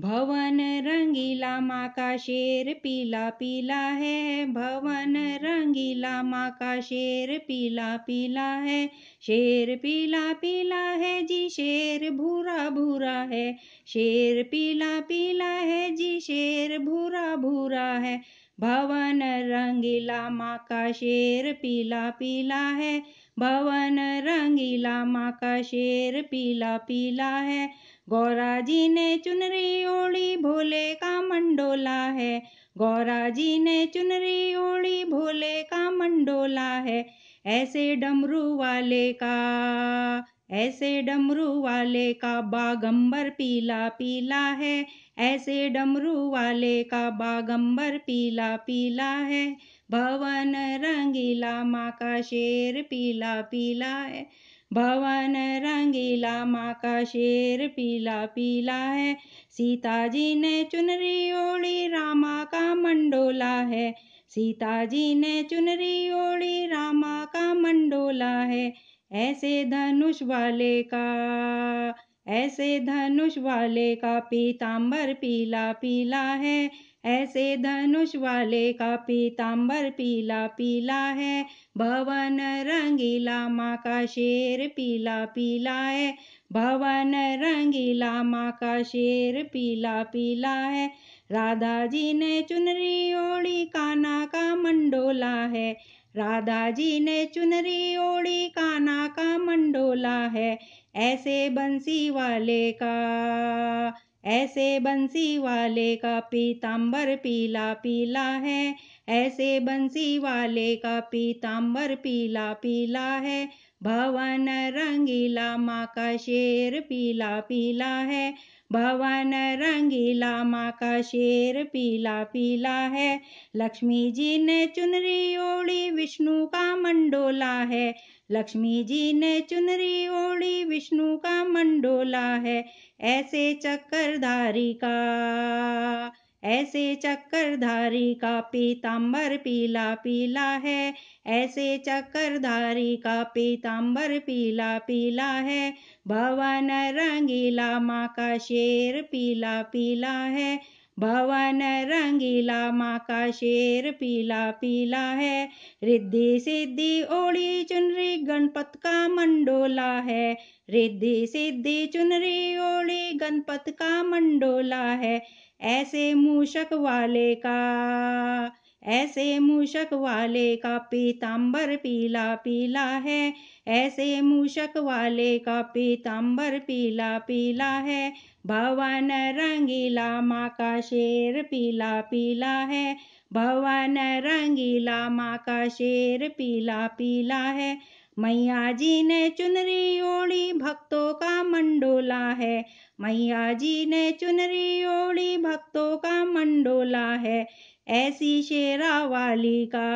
भवन रंगीला माँ का शेर पीला पीला है भवन रंगीला माँ का शेर पीला पीला है शेर पीला पीला है जी शेर भूरा भूरा है शेर पीला पीला है जी शेर भूरा भूरा है भवन रंगीला माँ का शेर पीला पीला है भवन रंगीला माँ का शेर पीला पीला है गौरा जी ने चुनरी ओढ़ी भोले का मंडोला है गौरा जी ने चुनरी ओढ़ी भोले का मंडोला है ऐसे डमरू वाले का ऐसे डमरू वाले का बागंबर पीला पीला है ऐसे डमरू वाले का बागंबर पीला पीला है भवन रंगीला माँ का शेर पीला पीला है भवन रंगीला माँ का शेर पीला पीला है सीता जी ने चुनरी ओढ़ी रामा का मंडोला है सीता जी ने चुनरी ओढ़ी रामा का मंडोला है ऐसे धनुष वाले का ऐसे धनुष वाले का पीताम्बर पीला पीला है ऐसे धनुष वाले का पीताम्बर पीला पीला है भवन रंगीला माँ का शेर पीला पीला है भवन रंगीला माँ का शेर पीला पीला है राधा जी ने चुनरी ओढ़ी काना का मंडोला है राधा जी ने चुनरी ओढ़ी काना का मंडोला है ऐसे बंसी वाले का ऐसे बंसी वाले का पीताम्बर पीला पीला है ऐसे बंसी वाले का पीताम्बर पीला पीला है भवन रंगीला माँ का शेर पीला पीला है भवन रंगीला माँ का शेर पीला पीला है लक्ष्मी जी ने चुनरी ओढ़ी विष्णु का मंडोला है लक्ष्मी जी ने चुनरी ओढ़ी विष्णु का मंडोला है ऐसे चक्करधारी का ऐसे चक्करधारी का पीताम्बर पीला पीला है ऐसे चक्करधारी का पीताम्बर पीला पीला है भवन रंगीला माँ का शेर पीला पीला है भवन रंगीला माँ का शेर पीला पीला है रिद्धि सिद्धि ओड़ी चुनरी गणपत का मंडोला है रिद्धि सिद्धि चुनरी ओड़ी गणपत का मंडोला है ऐसे मूषक वाले का ऐसे मूषक वाले का पीताम्बर पीला पीला है ऐसे मूषक वाले का पीताम्बर पीला पीला है भवन रंगीला माँ का शेर पीला पीला है भवन रंगीला माँ का शेर पीला पीला है मैया जी ने चुनरी ओढ़ी भक्तों का मंडोला है मैया जी ने चुनरी ओढ़ी भक्तों का मंडोला है ऐसी शेरा वाली का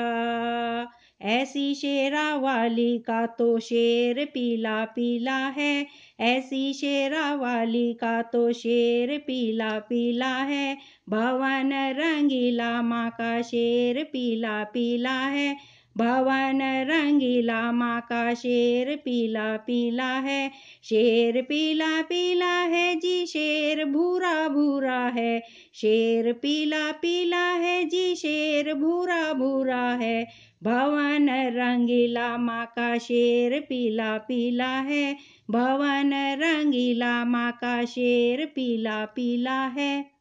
ऐसी शेरा वाली का तो शेर पीला पीला है ऐसी शेरा वाली का तो शेर पीला पीला है भवन रंगीला माँ का शेर पीला पीला है भवन रंगीला माँ का शेर पीला पीला है शेर पीला पीला है जी शेर भूरा भूरा है शेर पीला पीला है जी शेर भूरा भूरा है भवन रंगीला माँ का शेर पीला पीला है भवन रंगीला माँ का शेर पीला पीला है